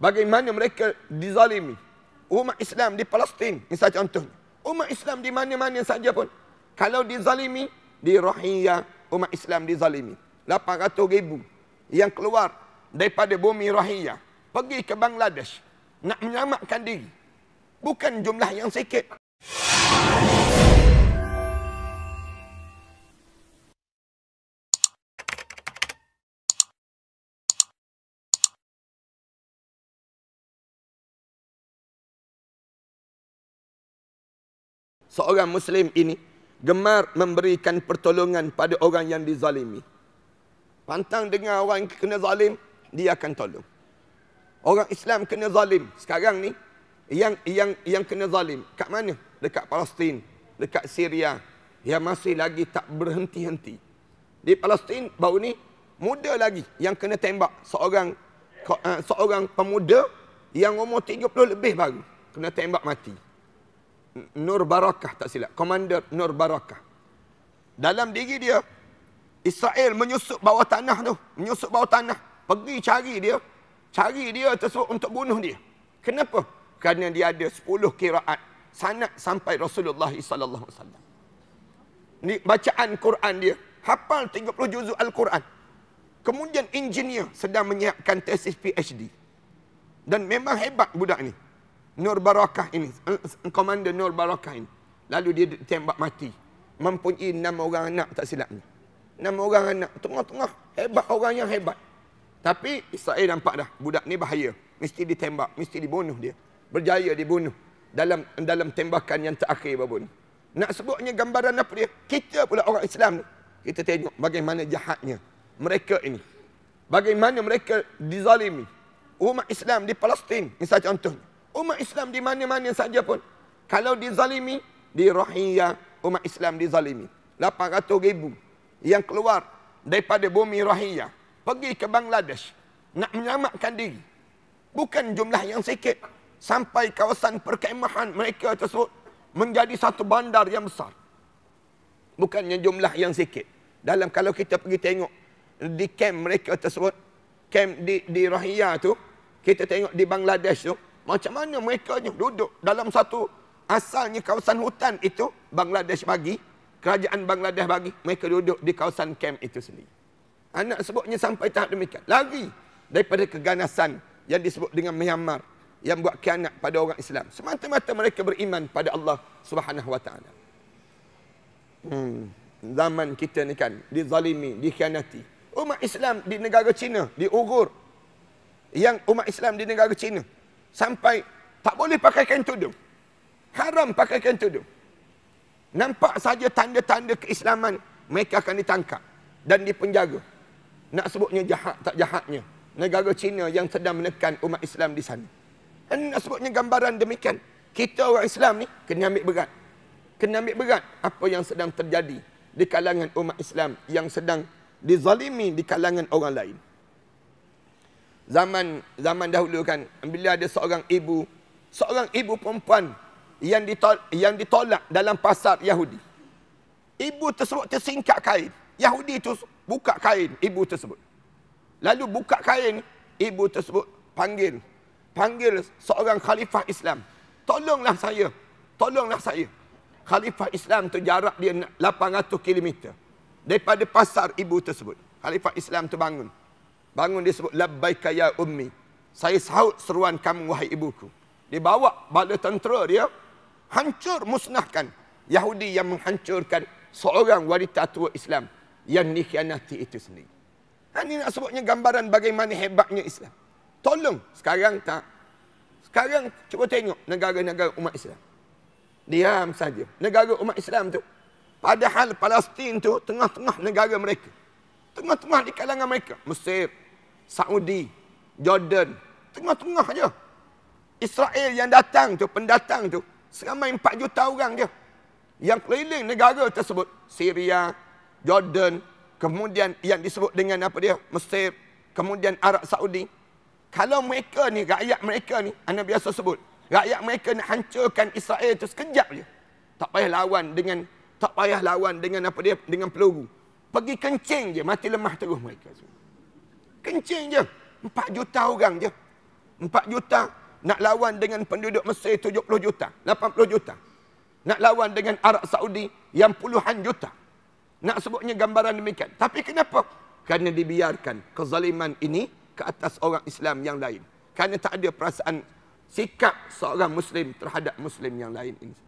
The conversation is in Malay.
bagaimana mereka dizalimi. Umat Islam di Palestin misal contoh. Umat Islam di mana-mana saja pun. Kalau dizalimi, di Rohingya umat Islam dizalimi. 800 ribu yang keluar daripada bumi Rohingya. Pergi ke Bangladesh nak menyelamatkan diri. Bukan jumlah yang sikit. Thank seorang muslim ini gemar memberikan pertolongan pada orang yang dizalimi. Pantang dengan orang yang kena zalim, dia akan tolong. Orang Islam kena zalim sekarang ni yang yang yang kena zalim. Kat mana? Dekat Palestin, dekat Syria yang masih lagi tak berhenti-henti. Di Palestin baru ni muda lagi yang kena tembak seorang eh, seorang pemuda yang umur 30 lebih baru kena tembak mati. Nur Barakah tak silap. Komander Nur Barakah. Dalam diri dia, Israel menyusup bawah tanah tu. Menyusup bawah tanah. Pergi cari dia. Cari dia tersebut untuk bunuh dia. Kenapa? Kerana dia ada 10 kiraat. Sanat sampai Rasulullah SAW. Ni bacaan Quran dia. Hafal 30 juzul Al-Quran. Kemudian engineer sedang menyiapkan tesis PhD. Dan memang hebat budak ni. Nur Barakah ini. Komander Nur Barakah ini. Lalu dia tembak mati. Mempunyai enam orang anak tak silapnya. Enam orang anak. Tengah-tengah. Hebat orang yang hebat. Tapi Israel nampak dah. Budak ni bahaya. Mesti ditembak. Mesti dibunuh dia. Berjaya dibunuh. Dalam dalam tembakan yang terakhir babun. Nak sebutnya gambaran apa dia? Kita pula orang Islam ni. Kita tengok bagaimana jahatnya mereka ini. Bagaimana mereka dizalimi. Umat Islam di Palestin misal contohnya. Umat Islam di mana-mana saja pun. Kalau dizalimi, di Rohingya, umat Islam dizalimi. 800 ribu yang keluar daripada bumi Rohingya Pergi ke Bangladesh nak menyelamatkan diri. Bukan jumlah yang sikit. Sampai kawasan perkemahan mereka tersebut menjadi satu bandar yang besar. Bukannya jumlah yang sikit. Dalam kalau kita pergi tengok di kem mereka tersebut, kem di, di Rohingya tu, kita tengok di Bangladesh tu, macam mana mereka duduk dalam satu asalnya kawasan hutan itu Bangladesh bagi, kerajaan Bangladesh bagi, mereka duduk di kawasan camp itu sendiri. Anak sebutnya sampai tahap demikian. Lagi daripada keganasan yang disebut dengan Myanmar yang buat kianat pada orang Islam. Semata-mata mereka beriman pada Allah Subhanahu Wa Taala. Hmm, zaman kita ni kan dizalimi, dikhianati. Umat Islam di negara China diugur yang umat Islam di negara China sampai tak boleh pakai kain tudung. Haram pakai kain tudung. Nampak saja tanda-tanda keislaman mereka akan ditangkap dan dipenjara. Nak sebutnya jahat tak jahatnya. Negara Cina yang sedang menekan umat Islam di sana. Dan nak sebutnya gambaran demikian. Kita orang Islam ni kena ambil berat. Kena ambil berat apa yang sedang terjadi di kalangan umat Islam yang sedang dizalimi di kalangan orang lain zaman zaman dahulu kan bila ada seorang ibu seorang ibu perempuan yang ditol yang ditolak dalam pasar Yahudi ibu tersebut tersingkap kain Yahudi itu buka kain ibu tersebut lalu buka kain ibu tersebut panggil panggil seorang khalifah Islam tolonglah saya tolonglah saya khalifah Islam tu jarak dia 800 km daripada pasar ibu tersebut khalifah Islam tu bangun Bangun dia sebut labbaika ya ummi. Saya sahut seruan kamu wahai ibuku. dibawa bawa bala tentera dia hancur musnahkan Yahudi yang menghancurkan seorang wanita tua Islam yang dikhianati itu sendiri. Ha, ini nak sebutnya gambaran bagaimana hebatnya Islam. Tolong sekarang tak. Sekarang cuba tengok negara-negara umat Islam. Diam saja. Negara umat Islam tu. Padahal Palestin tu tengah-tengah negara mereka. Tengah-tengah di kalangan mereka. Mesir, Saudi, Jordan, tengah-tengah aja. Israel yang datang tu, pendatang tu, seramai 4 juta orang dia. Yang keliling negara tersebut, Syria, Jordan, kemudian yang disebut dengan apa dia, Mesir, kemudian Arab Saudi. Kalau mereka ni, rakyat mereka ni, anda biasa sebut, rakyat mereka nak hancurkan Israel tu sekejap je. Tak payah lawan dengan, tak payah lawan dengan apa dia, dengan peluru. Pergi kencing je, mati lemah terus mereka semua kencing je. Empat juta orang je. Empat juta nak lawan dengan penduduk Mesir tujuh puluh juta, lapan puluh juta. Nak lawan dengan Arab Saudi yang puluhan juta. Nak sebutnya gambaran demikian. Tapi kenapa? Kerana dibiarkan kezaliman ini ke atas orang Islam yang lain. Kerana tak ada perasaan sikap seorang Muslim terhadap Muslim yang lain ini.